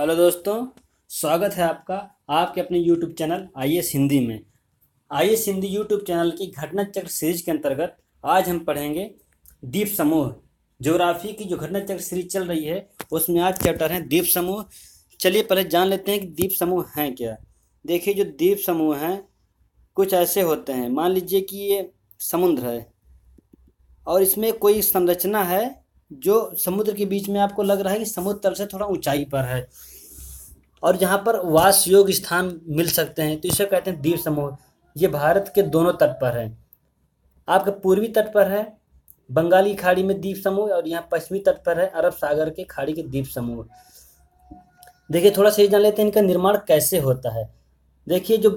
hello दोस्तों स्वागत है आपका आपके अपने YouTube channel I S Hindi में I S Hindi YouTube channel की घटना चक्र सीरीज के अंतर्गत आज हम पढ़ेंगे द्वीप समूह ज्योग्राफी की जो घटना चक्र सीरीज चल रही है उसमें आज चैप्टर है द्वीप समूह चलिए पहले जान लेते हैं कि द्वीप समूह हैं क्या देखिए जो द्वीप समूह हैं कुछ ऐसे होते हैं मान लीजिए कि ये समुद्र है और इसमें कोई संरचना है जो समुद्र के बीच में आपको लग रहा है कि समुद्र तल से थोड़ा ऊंचाई पर है और जहाँ पर वास योग स्थान मिल सकते हैं तो इसे कहते हैं द्वीप समूह ये भारत के दोनों तट पर है आपके पूर्वी तट पर है बंगाली खाड़ी में द्वीप समूह और यहाँ पश्चिमी तट पर है अरब सागर के खाड़ी के द्वीप समूह देखिए थोड़ा सा ये जान लेते हैं इनका निर्माण कैसे होता है देखिए जो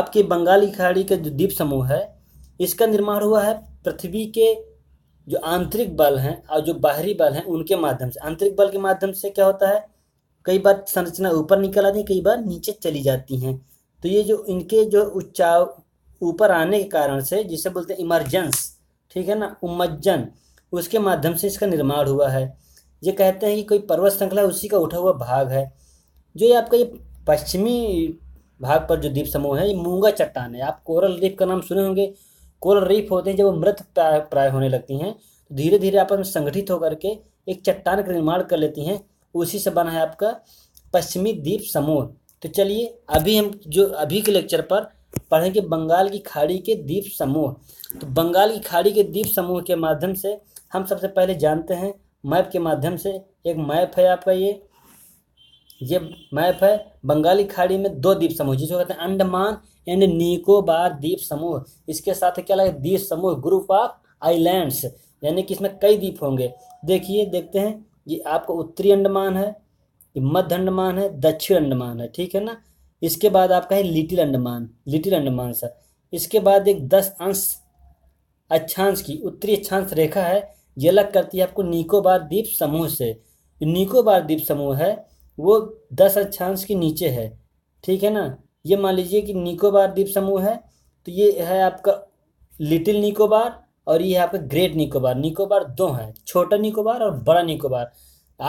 आपके बंगाली खाड़ी का जो द्वीप समूह है इसका निर्माण हुआ है पृथ्वी के जो आंतरिक बल हैं और जो बाहरी बल हैं उनके माध्यम से आंतरिक बल के माध्यम से क्या होता है कई बार संरचना ऊपर निकल आती है कई बार नीचे चली जाती हैं तो ये जो इनके जो उच्चाव ऊपर आने के कारण से जिसे बोलते हैं इमरजेंस ठीक है ना उमज्जन उसके माध्यम से इसका निर्माण हुआ है ये कहते हैं कि कोई पर्वत श्रृंखला उसी का उठा हुआ भाग है जो ये आपका ये पश्चिमी भाग पर जो द्वीप समूह है ये मूंगा चट्टान है आप कोरल द्वीप का नाम सुने होंगे कोरल रीफ होते हैं जब वो मृत प्राय होने लगती हैं तो धीरे धीरे आपस में संगठित होकर के एक चट्टान का निर्माण कर लेती हैं उसी से बना है आपका पश्चिमी द्वीप समूह तो चलिए अभी हम जो अभी के लेक्चर पर पढ़ेंगे बंगाल की खाड़ी के द्वीप समूह तो बंगाल की खाड़ी के द्वीप समूह के माध्यम से हम सबसे पहले जानते हैं मैप के माध्यम से एक मैप है आपका ये ये मैप है बंगाली खाड़ी में दो द्वीप समूह जिसको कहते हैं अंडमान एंड निकोबार द्वीप समूह इसके साथ क्या लगे द्वीप समूह ग्रुप ऑफ आइलैंड्स यानी कि इसमें कई द्वीप होंगे देखिए देखते हैं ये आपको उत्तरी अंडमान है ये मध्य अंडमान है दक्षिण अंडमान है ठीक है ना इसके बाद आपका है little Andaman little Andaman sir इसके बाद एक दस अंश अक्षांश की उत्तरी अक्षांश रेखा है ये अलग करती है आपको निकोबार द्वीप समूह से निकोबार द्वीप समूह है वो दस अक्षांश के नीचे है ठीक है ना ये मान लीजिए कि निकोबार द्वीप समूह है तो ये है आपका लिटिल निकोबार और ये है आपका ग्रेट निकोबार निकोबार दो है छोटा निकोबार और बड़ा निकोबार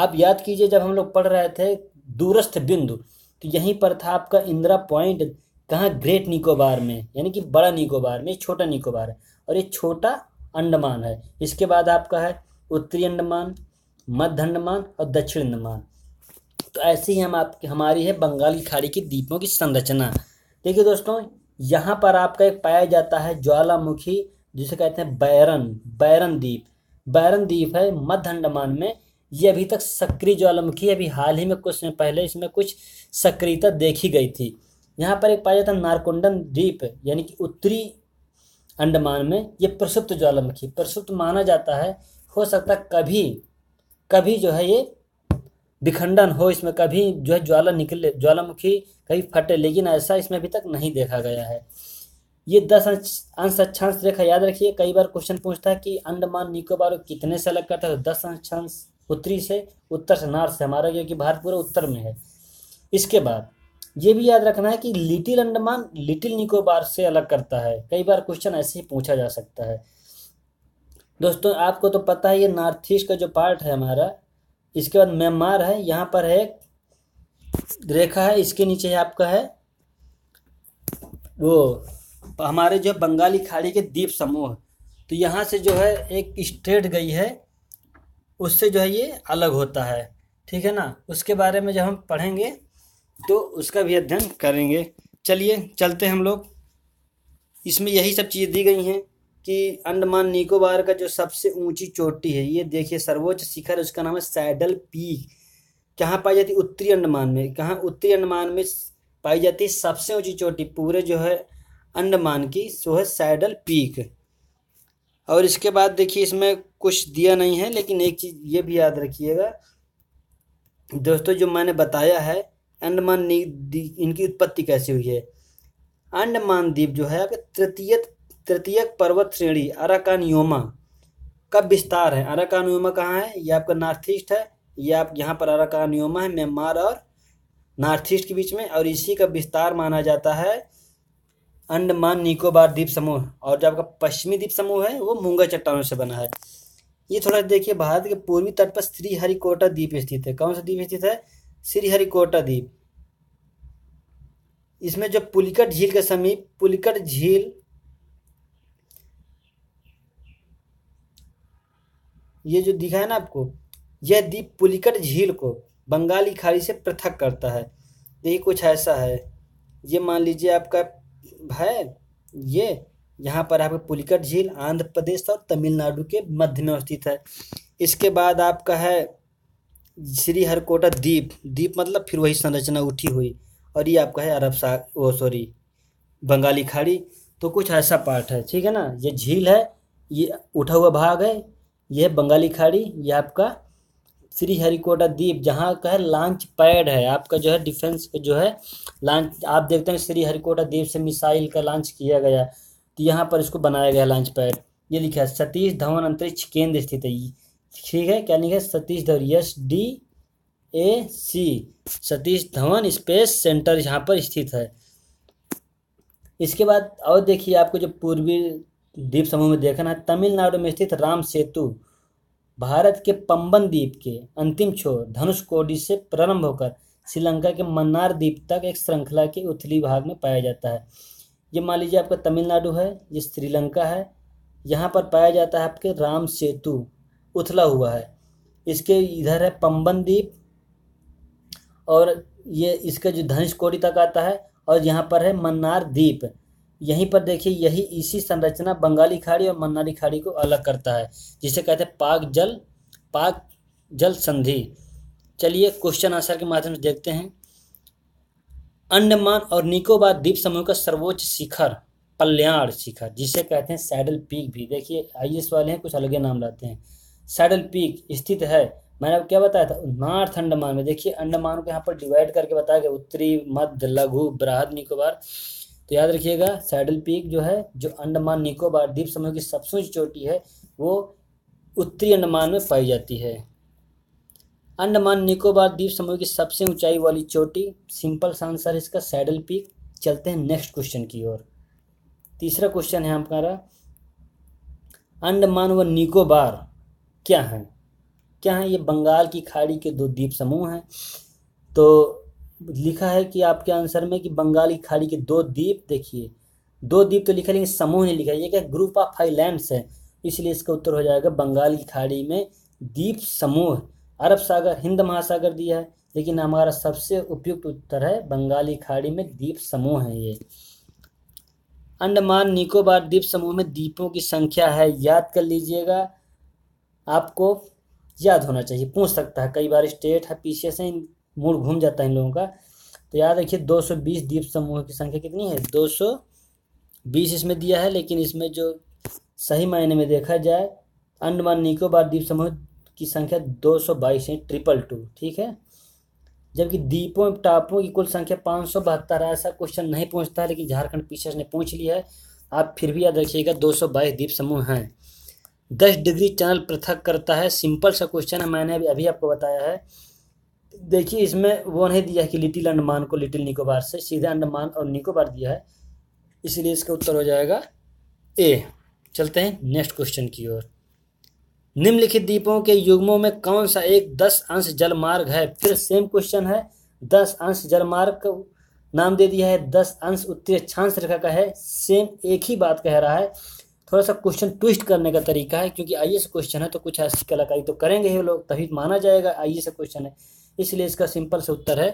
आप याद कीजिए जब हम लोग पढ़ रहे थे दूरस्थ बिंदु तो यहीं पर था आपका इंदिरा पॉइंट कहाँ ग्रेट निकोबार में यानी कि बड़ा निकोबार में छोटा निकोबार है और ये छोटा अंडमान है इसके बाद आपका है उत्तरी अंडमान मध्य अंडमान और दक्षिण अंडमान तो ऐसे ही हम आपकी हमारी है बंगाल की खाड़ी की द्वीपों की संरचना देखिए दोस्तों यहाँ पर आपका एक पाया जाता है ज्वालामुखी जिसे कहते हैं बैरन बैरन द्वीप बैरन द्वीप है मध्य अंडमान में ये अभी तक सक्रिय ज्वालामुखी अभी हाल ही में कुछ समय पहले इसमें कुछ सक्रियता देखी गई थी यहाँ पर एक पाया जाता है नारकुंडन द्वीप यानी कि उत्तरी अंडमान में ये प्रसुप्त ज्वालामुखी प्रसुप्त माना जाता है हो सकता है कभी कभी जो है ये विखंडन हो इसमें कभी जो है ज्वाला निकले ज्वालामुखी कभी फटे लेकिन ऐसा इसमें अभी तक नहीं देखा गया है ये दस अंश अक्षांश रेखा याद रखिए कई बार क्वेश्चन पूछता है कि अंडमान निकोबार कितने से अलग करता है तो दस अंशांश उत्तरी से उत्तर से नॉर्थ से हमारा क्योंकि भारत पूरा उत्तर में है इसके बाद ये भी याद रखना है कि लिटिल अंडमान लिटिल निकोबार से अलग करता है कई बार क्वेश्चन ऐसे ही पूछा जा सकता है दोस्तों आपको तो पता है ये नॉर्थ ईस्ट का जो पार्ट है हमारा इसके बाद म्यांमार है यहाँ पर है रेखा है इसके नीचे है आपका है वो हमारे जो बंगाली खाड़ी के द्वीप समूह तो यहाँ से जो है एक स्ट्रेट गई है उससे जो है ये अलग होता है ठीक है ना उसके बारे में जब हम पढ़ेंगे तो उसका भी अध्ययन करेंगे चलिए चलते हम लोग इसमें यही सब चीज़ें दी गई हैं कि अंडमान निकोबार का जो सबसे ऊंची चोटी है ये देखिए सर्वोच्च शिखर उसका नाम है सैडल पीक कहाँ पाई जाती है उत्तरी अंडमान में कहाँ उत्तरी अंडमान में पाई जाती है सबसे ऊंची चोटी पूरे जो है अंडमान की सो है सैडल पीक और इसके बाद देखिए इसमें कुछ दिया नहीं है लेकिन एक चीज़ ये भी याद रखिएगा दोस्तों जो मैंने बताया है अंडमान इनकी उत्पत्ति कैसे हुई है अंडमान द्वीप जो है आपके तृतीय तृतीयक पर्वत श्रेणी अराकानियोमा का विस्तार है अराकानियोमा कहाँ है ये आपका नॉर्थ ईस्ट है ये आप यहाँ पर अराकानियोमा है म्यांमार और नॉर्थ ईस्ट के बीच में और इसी का विस्तार माना जाता है अंडमान निकोबार द्वीप समूह और जो आपका पश्चिमी द्वीप समूह है वो मूंगा चट्टानों से बना है ये थोड़ा देखिए भारत के पूर्वी तट पर श्रीहरिकोटा द्वीप स्थित है कौन सा द्वीप स्थित है श्रीहरिकोटा द्वीप इसमें जो पुलिकट झील के समीप पुलिकट झील ये जो दिखा है ना आपको यह द्वीप पुलिकट झील को बंगाली खाड़ी से पृथक करता है यही कुछ ऐसा है ये मान लीजिए आपका है ये यहाँ पर आपका पुलिकट झील आंध्र प्रदेश और तमिलनाडु के मध्य में स्थित है इसके बाद आपका है हरकोटा द्वीप द्वीप मतलब फिर वही संरचना उठी हुई और ये आपका है अरब सा वो सॉरी बंगाली खाड़ी तो कुछ ऐसा पार्ट है ठीक है ना ये झील है ये उठा हुआ भाग है यह बंगाली खाड़ी यह आपका श्री हरिकोटा द्वीप जहाँ का है लॉन्च पैड है आपका जो है डिफेंस जो है लॉन्च आप देखते हैं श्री हरिकोटा द्वीप से मिसाइल का लॉन्च किया गया तो यहाँ पर इसको बनाया गया लॉन्च पैड ये लिखा है सतीश धवन अंतरिक्ष केंद्र स्थित है ठीक है क्या लिखा है Satish Dhawan yes D A C Satish Dhawan space centre यहाँ पर स्थित है इसके बाद और देखिए आपको जो पूर्वी द्वीप समूह में देखना है तमिलनाडु में स्थित राम सेतु भारत के पंबन द्वीप के अंतिम छोर धनुषकोडी से प्रारंभ होकर श्रीलंका के मन्नार द्वीप तक एक श्रृंखला के उथली भाग में पाया जाता है ये मान लीजिए आपका तमिलनाडु है ये श्रीलंका है यहाँ पर पाया जाता है आपके राम सेतु उथला हुआ है इसके इधर है पंबन द्वीप और ये इसका जो धनुष कोड़ी तक आता है और यहाँ पर है मन्नार द्वीप यहीं पर देखिए यही इसी संरचना बंगाली खाड़ी और मन्नारी खाड़ी को अलग करता है जिसे कहते हैं पाक जल पाक जल संधि चलिए क्वेश्चन आंसर के माध्यम से देखते हैं अंडमान और निकोबार द्वीप समूह का सर्वोच्च शिखर पल्याण शिखर जिसे कहते हैं सैडल पीक भी देखिए आई वाले हैं कुछ अलग नाम लाते हैं सैडल पीक स्थित है मैंने आपको क्या बताया था नॉर्थ अंडमान में देखिए अंडमान को यहाँ पर डिवाइड करके बताया गया उत्तरी मध्य लघु बृहद निकोबार तो याद रखिएगा सैडल पीक जो है जो अंडमान निकोबार द्वीप समूह की सबसे ऊंची चोटी है वो उत्तरी अंडमान में पाई जाती है अंडमान निकोबार द्वीप समूह की सबसे ऊंचाई वाली चोटी सिंपल सा आंसर इसका सैडल पीक चलते हैं नेक्स्ट क्वेश्चन की ओर तीसरा क्वेश्चन है हमारा अंडमान व निकोबार क्या है क्या है ये बंगाल की खाड़ी के दो द्वीप समूह हैं तो लिखा है कि आपके आंसर में कि बंगाल की खाड़ी के दो द्वीप देखिए दो द्वीप तो लिखा लेकिन समूह नहीं लिखा ये क्या ग्रुप ऑफ आइलैंड्स है इसलिए इसका उत्तर हो जाएगा बंगाल की खाड़ी में द्वीप समूह अरब सागर हिंद महासागर दिया है लेकिन हमारा सबसे उपयुक्त उत्तर है बंगाली खाड़ी में द्वीप समूह है ये अंडमान निकोबार द्वीप समूह में द्वीपों की संख्या है याद कर लीजिएगा आपको याद होना चाहिए पूछ सकता है कई बार स्टेट है पीछे से मूड घूम जाता है इन लोगों का तो याद रखिए 220 द्वीप समूह की संख्या कितनी है 220 इसमें दिया है लेकिन इसमें जो सही मायने में देखा जाए अंडमान निकोबार द्वीप समूह की संख्या 222 है ट्रिपल टू ठीक है जबकि द्वीपों टापों की कुल संख्या पाँच सौ बहत्तर है ऐसा क्वेश्चन नहीं पूछता है लेकिन झारखंड पीछे ने पूछ लिया है आप फिर भी याद रखिएगा दो सौ बाईस द्वीप समूह हैं दस डिग्री चैनल पृथक करता है सिंपल सा क्वेश्चन है मैंने अभी, अभी आपको बताया है देखिए इसमें वो नहीं दिया है कि लिटिल अंडमान को लिटिल निकोबार से सीधे अंडमान और निकोबार दिया है इसलिए इसका उत्तर हो जाएगा ए चलते हैं नेक्स्ट क्वेश्चन की ओर निम्नलिखित द्वीपों के युग्मों में कौन सा एक दस अंश जलमार्ग है फिर सेम क्वेश्चन है दस अंश जलमार्ग का नाम दे दिया है दस अंश उत्तरी अक्षांश रेखा का है सेम एक ही बात कह रहा है थोड़ा सा क्वेश्चन ट्विस्ट करने का तरीका है क्योंकि आइए से क्वेश्चन है तो कुछ ऐसी कलाकारी तो करेंगे ही लोग तभी माना जाएगा आइए से क्वेश्चन है इसलिए इसका सिंपल सा उत्तर है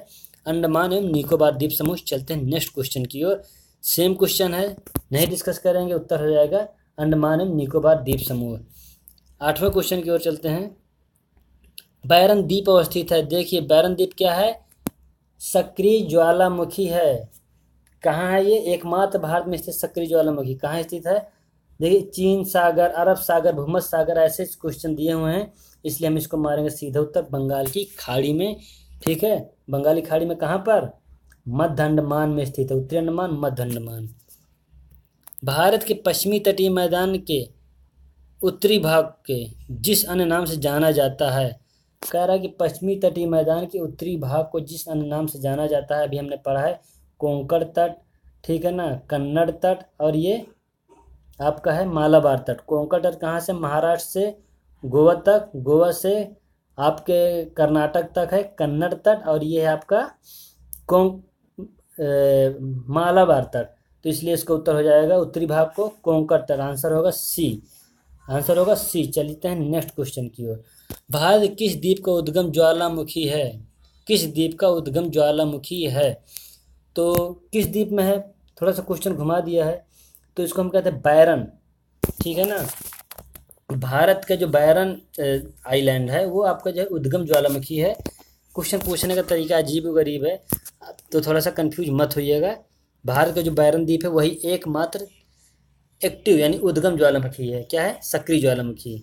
अंडमान एवं निकोबार द्वीप समूह चलते हैं नेक्स्ट क्वेश्चन की ओर सेम क्वेश्चन है नहीं डिस्कस करेंगे उत्तर हो जाएगा अंडमान एवं निकोबार द्वीप समूह आठवें क्वेश्चन की ओर चलते हैं बैरन द्वीप अवस्थित है देखिए बैरन द्वीप क्या है सक्रिय ज्वालामुखी है कहाँ है ये एकमात्र भारत में स्थित सक्रिय ज्वालामुखी कहाँ स्थित है देखिए चीन सागर अरब सागर भूमध सागर ऐसे क्वेश्चन दिए हुए हैं इसलिए हम इसको मारेंगे सीधे उत्तर बंगाल की खाड़ी में ठीक है बंगाली खाड़ी में कहाँ पर मध्य अंडमान में स्थित है उत्तरी अंडमान मध्य अंडमान भारत के पश्चिमी तटीय मैदान के उत्तरी भाग के जिस अन्य नाम से जाना जाता है कह रहा है कि पश्चिमी तटीय मैदान के उत्तरी भाग को जिस अन्य नाम से जाना जाता है अभी हमने पढ़ा है कोंकण तट ठीक है ना कन्नड़ तट और ये आपका है मालाबार तट कोंकण तट कहाँ से महाराष्ट्र से गोवा तक गोवा से आपके कर्नाटक तक है कन्नड़ तट और ये है आपका कों मालाबार तट तो इसलिए इसका उत्तर हो जाएगा उत्तरी भाग को कोंकर तट आंसर होगा सी आंसर होगा सी चलते हैं नेक्स्ट क्वेश्चन की ओर भारत किस द्वीप का उद्गम ज्वालामुखी है किस द्वीप का उद्गम ज्वालामुखी है तो किस द्वीप में है थोड़ा सा क्वेश्चन घुमा दिया है तो इसको हम कहते हैं बैरन ठीक है ना भारत का जो बैरन आइलैंड है वो आपका जो है उद्गम ज्वालामुखी है क्वेश्चन पूछने का तरीका अजीब गरीब है तो थोड़ा सा कंफ्यूज मत होइएगा भारत का जो बैरन द्वीप है वही एकमात्र एक्टिव यानी उद्गम ज्वालामुखी है क्या है सक्रिय ज्वालामुखी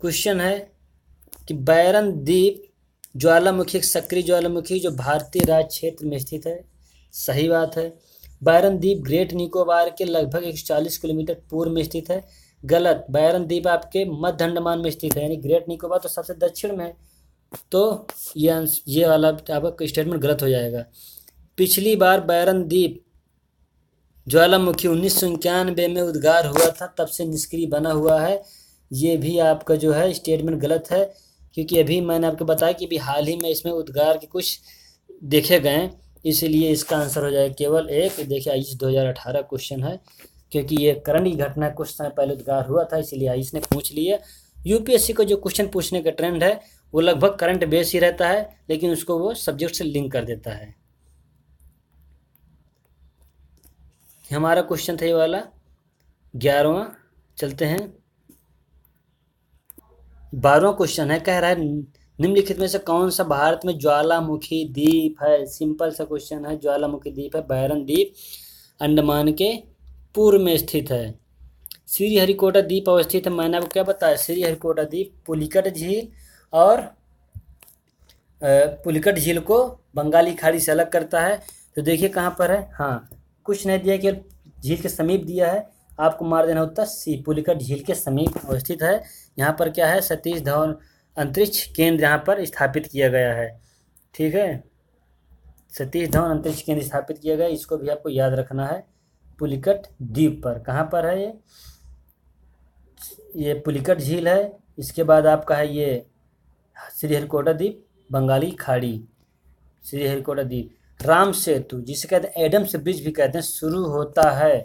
क्वेश्चन है कि बैरन द्वीप ज्वालामुखी एक सक्रिय ज्वालामुखी जो भारतीय राज्य क्षेत्र में स्थित है सही बात है बैरन द्वीप ग्रेट निकोबार के लगभग 140 किलोमीटर पूर्व में स्थित है गलत बैरन द्वीप आपके मध्य अंडमान में स्थित है यानी ग्रेट निकोबार तो सबसे दक्षिण में है तो ये ये वाला आपका स्टेटमेंट गलत हो जाएगा पिछली बार बैरन द्वीप ज्वालामुखी उन्नीस सौ में उद्गार हुआ था तब से निष्क्रिय बना हुआ है ये भी आपका जो है स्टेटमेंट गलत है क्योंकि अभी मैंने आपको बताया कि अभी हाल ही में इसमें उद्गार के कुछ देखे गए इसलिए इसका आंसर हो जाएगा केवल एक देखिए आयुष अठारह क्वेश्चन है क्योंकि ये करंट की घटना कुछ समय पहले उद्गार हुआ था इसलिए आयुष ने पूछ लिया यूपीएससी को जो क्वेश्चन पूछने का ट्रेंड है वो लगभग करंट बेस ही रहता है लेकिन उसको वो सब्जेक्ट से लिंक कर देता है हमारा क्वेश्चन था ये वाला ग्यारहवा चलते हैं बारहवा क्वेश्चन है कह रहा है निम्नलिखित में से कौन सा भारत में ज्वालामुखी द्वीप है सिंपल सा क्वेश्चन है ज्वालामुखी द्वीप है बैरन द्वीप अंडमान के पूर्व में स्थित है श्री हरिकोटा द्वीप अवस्थित है मैंने आपको क्या बताया श्री हरिकोटा द्वीप पुलिकट झील और पुलिकट झील को बंगाली खाड़ी से अलग करता है तो देखिए कहाँ पर है हाँ कुछ नहीं दिया केवल झील के समीप दिया है आपको मार देना होता सी पुलिकट झील के समीप अवस्थित है यहाँ पर क्या है सतीश धवन अंतरिक्ष केंद्र यहाँ पर स्थापित किया गया है ठीक है सतीश धवन अंतरिक्ष केंद्र स्थापित किया गया इसको भी आपको याद रखना है पुलिकट द्वीप पर कहाँ पर है ये ये पुलिकट झील है इसके बाद आपका है ये श्रीहरिकोटा द्वीप बंगाली खाड़ी श्रीहरिकोटा द्वीप राम सेतु जिसे कहते हैं एडम्स ब्रिज भी कहते हैं शुरू होता है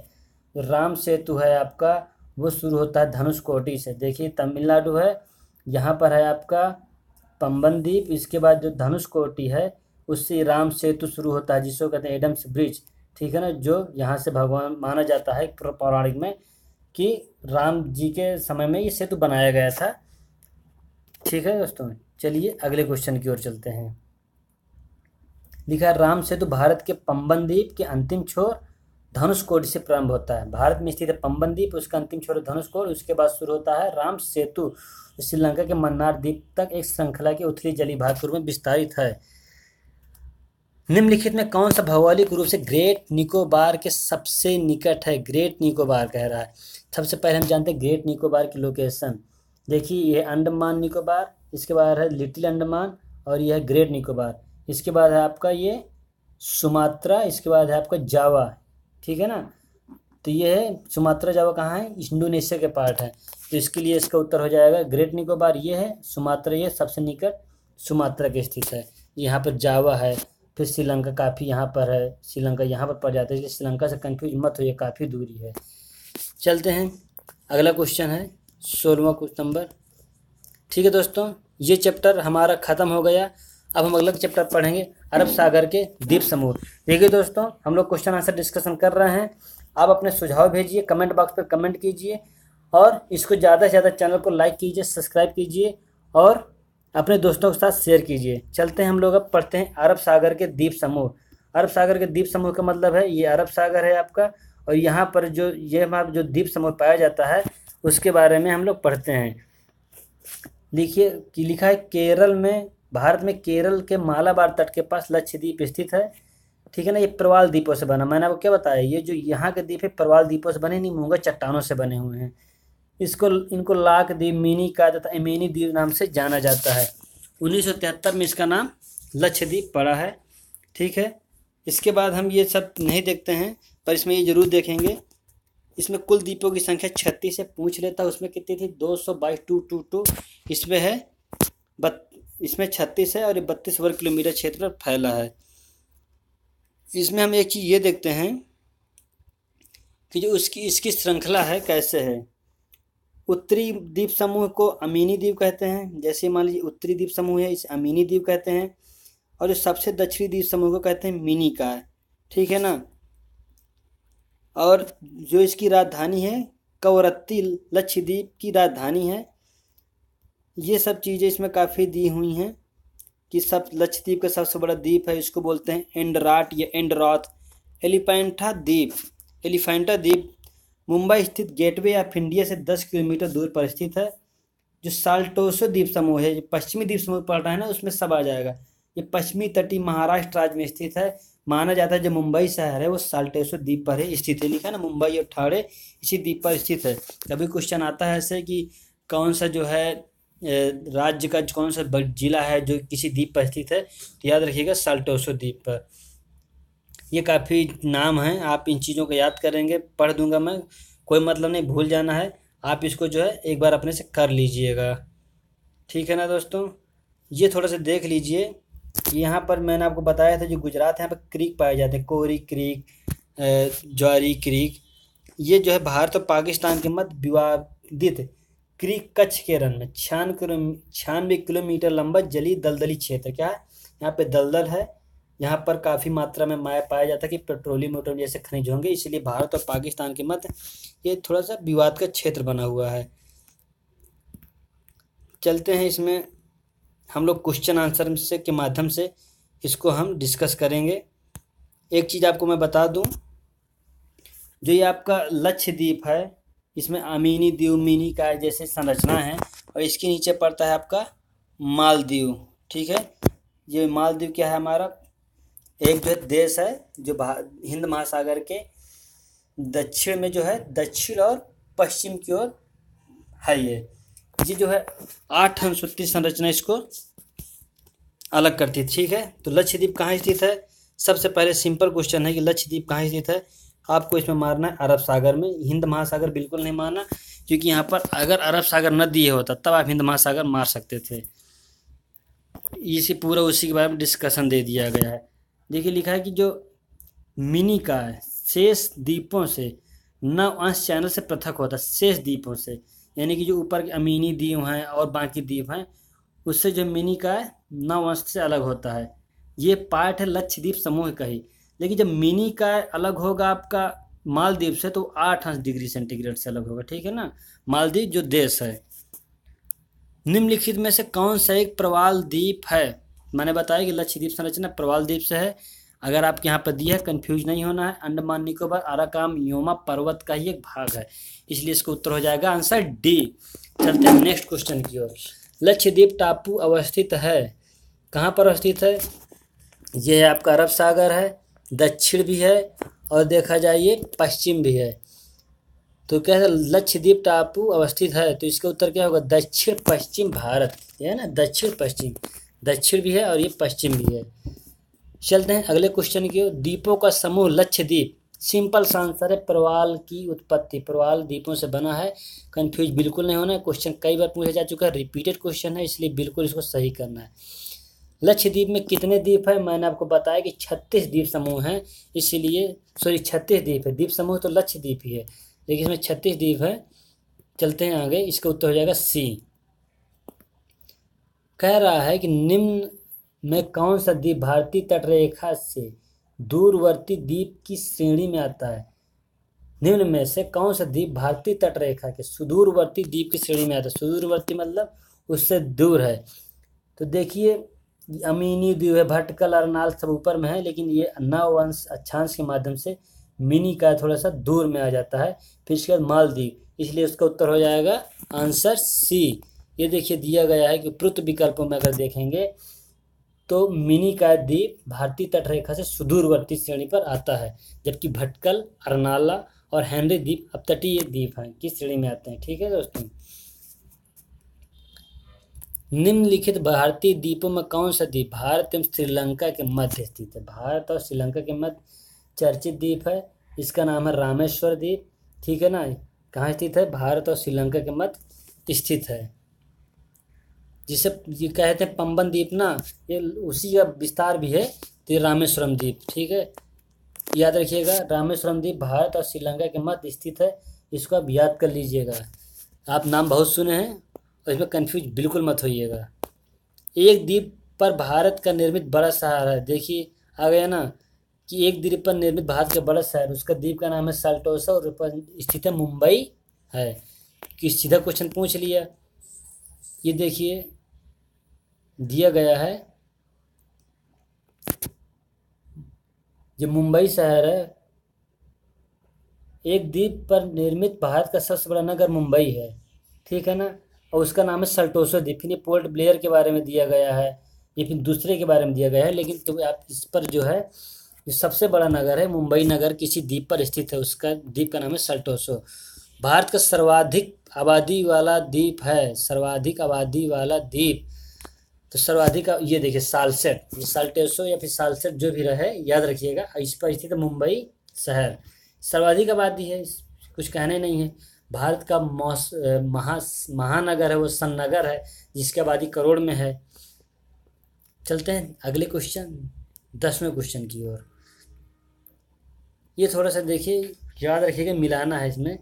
राम सेतु है आपका वो शुरू होता है धनुष कोटी से देखिए तमिलनाडु है यहाँ पर है आपका पम्बन द्वीप इसके बाद जो धनुष कोटी है उससे राम सेतु शुरू होता है जिसको कहते हैं एडम्स ब्रिज ठीक है ना जो यहाँ से भगवान माना जाता है पौराणिक में कि राम जी के समय में ये सेतु बनाया गया था ठीक है दोस्तों चलिए अगले क्वेश्चन की ओर चलते हैं लिखा है राम सेतु भारत के पम्बन द्वीप के अंतिम छोर धनुष कोड से प्रारंभ होता है भारत में स्थित है पर उसका अंतिम छोर धनुष कोड उसके बाद शुरू होता है राम सेतु श्रीलंका के मन्नार द्वीप तक एक श्रृंखला के उत्तरी जली भाग के रूप में विस्तारित है निम्नलिखित में कौन सा भौगोलिक रूप से ग्रेट निकोबार के सबसे निकट है ग्रेट निकोबार कह रहा है सबसे पहले हम जानते हैं ग्रेट निकोबार की लोकेशन देखिए यह अंडमान निकोबार इसके बाद है लिटिल अंडमान और यह ग्रेट निकोबार इसके बाद है आपका ये सुमात्रा इसके बाद है आपका जावा ठीक है ना तो ये है सुमात्रा जावा कहाँ है इंडोनेशिया के पार्ट है तो इसके लिए इसका उत्तर हो जाएगा ग्रेट निकोबार ये है सुमात्रा ये सबसे निकट सुमात्रा के स्थित है यहाँ पर जावा है फिर श्रीलंका काफ़ी यहाँ पर है श्रीलंका यहाँ पर पड़ जाता है श्रीलंका से कन्फ्यूज मत हो काफ़ी दूरी है चलते हैं अगला क्वेश्चन है सोलवा क्वेश्चन नंबर ठीक है दोस्तों ये चैप्टर हमारा ख़त्म हो गया अब हम अगला चैप्टर पढ़ेंगे अरब सागर के द्वीप समूह देखिए दोस्तों हम लोग क्वेश्चन आंसर डिस्कशन कर रहे हैं आप अपने सुझाव भेजिए कमेंट बॉक्स पर कमेंट कीजिए और इसको ज़्यादा से ज़्यादा चैनल को लाइक कीजिए सब्सक्राइब कीजिए और अपने दोस्तों के साथ शेयर कीजिए चलते हैं हम लोग अब पढ़ते हैं अरब सागर के द्वीप समूह अरब सागर के द्वीप समूह का मतलब है ये अरब सागर है आपका और यहाँ पर जो ये हमारा जो द्वीप समूह पाया जाता है उसके बारे में हम लोग पढ़ते हैं देखिए लिखा है केरल में भारत में केरल के मालाबार तट के पास लक्षद्वीप स्थित है ठीक है ना ये प्रवाल द्वीपों से बना मैंने आपको क्या बताया ये जो यहाँ के द्वीप है प्रवाल द्वीपों से बने नहीं मूंगा चट्टानों से बने हुए हैं इसको इनको लाख द्वीप मिनी का तथा मिनी द्वीप नाम से जाना जाता है तिहत्तर में इसका नाम लक्षद्वीप पड़ा है ठीक है इसके बाद हम ये सब नहीं देखते हैं पर इसमें ये जरूर देखेंगे इसमें कुल द्वीपों की संख्या छत्तीस है पूछ लेता उसमें कितनी थी दो सौ बाईस टू टू टू इसमें है बत इसमें छत्तीस है और ये बत्तीस वर्ग किलोमीटर क्षेत्र फैला है इसमें हम एक चीज़ ये देखते हैं कि जो उसकी इसकी श्रृंखला है कैसे है उत्तरी द्वीप समूह को अमीनी द्वीप कहते हैं जैसे मान लीजिए उत्तरी द्वीप समूह है इसे अमीनी द्वीप कहते हैं और जो सबसे दक्षिणी द्वीप समूह को कहते हैं मिनी का ठीक है ना और जो इसकी राजधानी है कवरत्ती लक्षद्वीप की राजधानी है ये सब चीज़ें इसमें काफ़ी दी हुई हैं कि सब लक्षद्वीप का सबसे बड़ा द्वीप है इसको बोलते हैं एंडराट या एंडरॉथ एलिफेंटा द्वीप एलिफेंटा द्वीप मुंबई स्थित गेटवे ऑफ इंडिया से दस किलोमीटर दूर पर स्थित है जो साल्टोसो द्वीप समूह है जो पश्चिमी द्वीप समूह पड़ रहा है ना उसमें सब आ जाएगा ये पश्चिमी तटीय महाराष्ट्र राज्य में स्थित है माना जाता है जो मुंबई शहर है वो साल्टेसो द्वीप पर ही स्थित है लिखा ना मुंबई और ठाड़े इसी द्वीप पर स्थित है कभी क्वेश्चन आता है ऐसे कि कौन सा जो है राज्य का कौन सा जिला है जो किसी द्वीप पर स्थित है तो याद रखिएगा साल्टोसो द्वीप पर ये काफ़ी नाम हैं आप इन चीज़ों को याद करेंगे पढ़ दूंगा मैं कोई मतलब नहीं भूल जाना है आप इसको जो है एक बार अपने से कर लीजिएगा ठीक है ना दोस्तों ये थोड़ा सा देख लीजिए यहाँ पर मैंने आपको बताया था जो गुजरात है यहाँ पर क्रीक पाए जाते हैं कोरी क्रीक ज्वारी क्रीक ये जो है भारत और पाकिस्तान के मध्य विवादित क्री कच्छ के रन में छियान किलो छियानवे किलोमीटर लंबा जली दलदली क्षेत्र क्या है यहाँ पे दलदल है यहाँ पर काफ़ी मात्रा में माया पाया जाता है कि पेट्रोलियम वेट्रोलियम जैसे खनिज होंगे इसलिए भारत और पाकिस्तान के मध्य ये थोड़ा सा विवाद का क्षेत्र बना हुआ है चलते हैं इसमें हम लोग क्वेश्चन आंसर से के माध्यम से इसको हम डिस्कस करेंगे एक चीज़ आपको मैं बता दूं जो ये आपका लक्षद्वीप है इसमें अमीनी द्विमीनी का जैसे संरचना है और इसके नीचे पड़ता है आपका मालदीव ठीक है ये मालदीव क्या है हमारा एक जो देश है जो हिंद महासागर के दक्षिण में जो है दक्षिण और पश्चिम की ओर है ये ये जो है आठ अनुसूती संरचना इसको अलग करती है ठीक है तो लक्षद्वीप कहाँ स्थित है सबसे पहले सिंपल क्वेश्चन है कि लक्षद्वीप कहाँ स्थित है आपको इसमें मारना है अरब सागर में हिंद महासागर बिल्कुल नहीं मारना क्योंकि यहाँ पर अगर अरब सागर न दिए होता तब आप हिंद महासागर मार सकते थे इसे पूरा उसी के बारे में डिस्कशन दे दिया गया है देखिए लिखा है कि जो मिनी का है शेष द्वीपों से नव अंश चैनल से पृथक होता है शेष द्वीपों से यानी कि जो ऊपर के अमीनी द्वीप हैं और बाकी द्वीप हैं उससे जो मिनी का है नव अंश से अलग होता है ये पाठ है लक्षद्वीप समूह का ही लेकिन जब मिनी का अलग होगा आपका मालदीव से तो आठ अंश डिग्री सेंटीग्रेड से अलग होगा ठीक है ना मालदीव जो देश है निम्नलिखित में से कौन सा एक प्रवाल द्वीप है मैंने बताया कि लक्षद्वीप संरचना प्रवाल द्वीप से है अगर आपके यहाँ पर दिया है कन्फ्यूज नहीं होना है अंडमान निकोबार आराकाम योमा पर्वत का ही एक भाग है इसलिए इसका उत्तर हो जाएगा आंसर डी चलते हैं नेक्स्ट क्वेश्चन की ओर लक्षद्वीप टापू अवस्थित है कहाँ पर अवस्थित है यह आपका अरब सागर है दक्षिण भी है और देखा जाए पश्चिम भी है तो क्या है लक्षद्वीप टापू अवस्थित है तो इसका उत्तर क्या होगा दक्षिण पश्चिम भारत ये है ना दक्षिण पश्चिम दक्षिण भी है और ये पश्चिम भी है चलते हैं अगले क्वेश्चन की ओर द्वीपों का समूह लक्षद्वीप सिंपल सा आंसर है प्रवाल की उत्पत्ति प्रवाल द्वीपों से बना है कंफ्यूज बिल्कुल नहीं होना है क्वेश्चन कई बार पूछा जा चुका है रिपीटेड क्वेश्चन है इसलिए बिल्कुल इसको सही करना है लक्षद्वीप में कितने द्वीप है मैंने आपको बताया कि छत्तीस द्वीप समूह हैं इसलिए सॉरी छत्तीस द्वीप है द्वीप समूह तो लक्षद्वीप ही है लेकिन इसमें छत्तीस द्वीप है चलते हैं आगे इसका उत्तर हो जाएगा सी कह रहा है कि निम्न में कौन सा द्वीप भारतीय तटरेखा से दूरवर्ती द्वीप की श्रेणी में आता है निम्न में से कौन सा द्वीप भारतीय तटरेखा के सुदूरवर्ती द्वीप की श्रेणी में आता है सुदूरवर्ती मतलब उससे दूर है तो देखिए अमीनी द्वीप है भटकल अरनाल सब ऊपर में है लेकिन ये नव अंश अच्छांश के माध्यम से मिनी का थोड़ा सा दूर में आ जाता है फिर इसके बाद मालदीव इसलिए उसका उत्तर हो जाएगा आंसर सी ये देखिए दिया गया है कि पृथ्व विकल्पों में अगर देखेंगे तो मिनी का द्वीप भारतीय तटरेखा से सुदूरवर्ती श्रेणी पर आता है जबकि भटकल अरनाला और हेनरी द्वीप अब तटीय द्वीप हैं किस श्रेणी में आते हैं ठीक है दोस्तों निम्नलिखित भारतीय द्वीपों में कौन सा द्वीप भारत एवं श्रीलंका के मध्य स्थित है भारत और श्रीलंका के मध्य चर्चित द्वीप है इसका नाम है रामेश्वर द्वीप ठीक है ना कहाँ स्थित है भारत और श्रीलंका के मध्य स्थित है जिसे ये कहते हैं पंबन द्वीप ना ये उसी का विस्तार भी है तो रामेश्वरम द्वीप ठीक है याद रखिएगा रामेश्वरम द्वीप भारत और श्रीलंका के मध्य स्थित है इसको आप याद कर लीजिएगा आप नाम बहुत सुने हैं इसमें कन्फ्यूज बिल्कुल मत होइएगा एक द्वीप पर भारत का निर्मित बड़ा शहर है देखिए आ गया ना कि एक द्वीप पर निर्मित भारत का बड़ा शहर उसका द्वीप का नाम है सल्टोसा और स्थित है मुंबई है कि सीधा क्वेश्चन पूछ लिया ये देखिए दिया गया है जो मुंबई शहर है एक द्वीप पर निर्मित भारत का सबसे बड़ा नगर मुंबई है ठीक है ना और उसका नाम है सल्टोसो दीपिन ये पोर्ट ब्लेयर के बारे में दिया गया है ये फिर दूसरे के बारे में दिया गया है लेकिन तो आप इस पर जो है जो सबसे बड़ा नगर है मुंबई नगर किसी द्वीप पर स्थित है उसका द्वीप का नाम है सल्टोसो भारत का सर्वाधिक आबादी वाला द्वीप है सर्वाधिक आबादी वाला द्वीप तो सर्वाधिक ये देखिए सालसेट ये साल्टेसो या फिर सालसेट जो भी रहे याद रखिएगा इस पर स्थित मुंबई शहर सर्वाधिक आबादी है कुछ कहने नहीं है भारत का महा महानगर है वो सन्नगर है जिसकी आबादी करोड़ में है चलते हैं अगले क्वेश्चन दसवें क्वेश्चन की ओर ये थोड़ा सा देखिए याद रखिएगा मिलाना है इसमें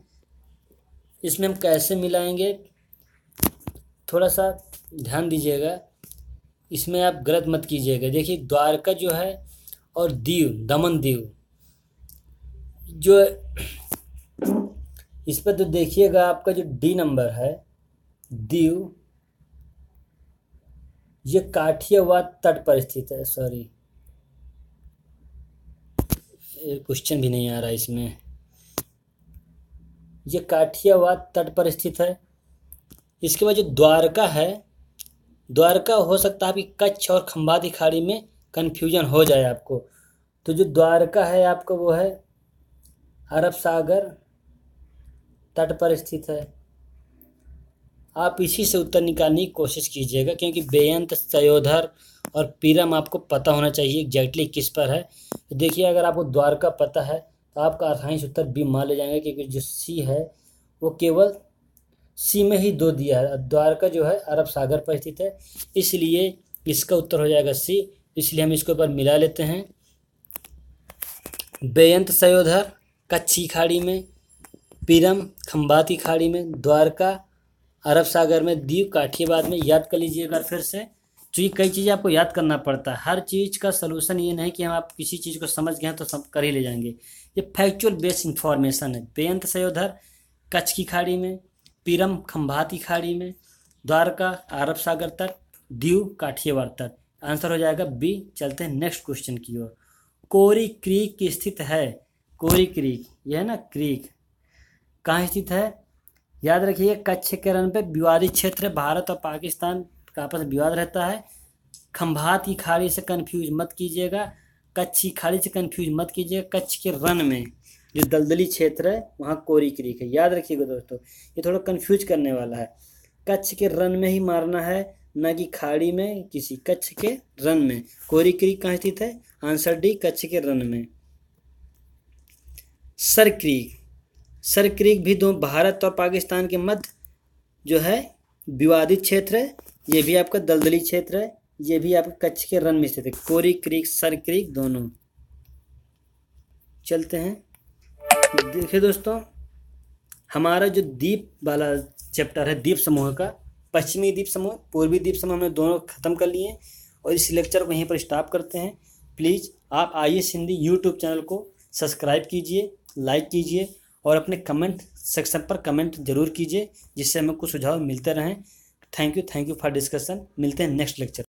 इसमें हम कैसे मिलाएंगे थोड़ा सा ध्यान दीजिएगा इसमें आप गलत मत कीजिएगा देखिए द्वारका जो है और दीव दमन दीव जो इस पर तो देखिएगा आपका जो डी नंबर है दीव ये काठियावाद तट पर स्थित है सॉरी क्वेश्चन भी नहीं आ रहा इसमें ये काठियावाद तट पर स्थित है इसके बाद जो द्वारका है द्वारका हो सकता है आपकी कच्छ और खम्बादी खाड़ी में कन्फ्यूजन हो जाए आपको तो जो द्वारका है आपका वो है अरब सागर तट पर स्थित है आप इसी से उत्तर निकालने की कोशिश कीजिएगा क्योंकि बेयंत सयोधर और पीरम आपको पता होना चाहिए एग्जैक्टली किस पर है तो देखिए अगर आपको द्वारका पता है तो आपका अर्थाइश उत्तर बी मान ले जाएंगे क्योंकि जो सी है वो केवल सी में ही दो दिया है द्वारका जो है अरब सागर पर स्थित है इसलिए इसका उत्तर हो जाएगा सी इसलिए हम इसके ऊपर मिला लेते हैं बेयंत सयोधर कच्छी खाड़ी में कपीरम खम्बाती खाड़ी में द्वारका अरब सागर में दीव काठियाबाद में याद कर लीजिए एक बार फिर से तो ये कई चीज़ें आपको याद करना पड़ता है हर चीज़ का सलूशन ये नहीं कि हम आप किसी चीज़ को समझ गए तो सब कर ही ले जाएंगे ये फैक्चुअल बेस्ड इन्फॉर्मेशन है बेअंत सयोधर कच्छ की खाड़ी में पीरम खम्भाती खाड़ी में द्वारका अरब सागर तट दीव काठियावाड़ तट आंसर हो जाएगा बी चलते हैं नेक्स्ट क्वेश्चन की ओर कोरी क्रीक की स्थित है कोरी क्रीक यह है ना क्रीक कहाँ स्थित है याद रखिए कच्छ के रण पे विवादित क्षेत्र भारत और पाकिस्तान का आपस में विवाद रहता है खंभात की खाड़ी से कन्फ्यूज मत कीजिएगा कच्छ की खाड़ी से कन्फ्यूज मत कीजिएगा कच्छ के रन में जो दलदली क्षेत्र है वहाँ कोरी क्रीक है याद रखिएगा दोस्तों ये थोड़ा कन्फ्यूज करने वाला है कच्छ के रन में ही मारना है न कि खाड़ी में किसी कच्छ के रन में कोरी क्रीक कहाँ स्थित है आंसर डी कच्छ के रन में सर क्रीक सर क्रीक भी दो भारत और पाकिस्तान के मध्य जो है विवादित क्षेत्र है ये भी आपका दलदली क्षेत्र है ये भी आपके कच्छ के रन में स्थित है कोरी क्रीक सर क्रीक दोनों चलते हैं देखिए दोस्तों हमारा जो द्वीप वाला चैप्टर है द्वीप समूह का पश्चिमी द्वीप समूह पूर्वी द्वीप समूह हमने दोनों ख़त्म कर लिए और इस लेक्चर को यहीं पर स्टॉप करते हैं प्लीज़ आप आइए सिंधी यूट्यूब चैनल को सब्सक्राइब कीजिए लाइक कीजिए और अपने कमेंट सेक्शन पर कमेंट जरूर कीजिए जिससे हमें कुछ सुझाव मिलते रहें thank you thank you for discussion मिलते हैं नेक्स्ट लेक्चर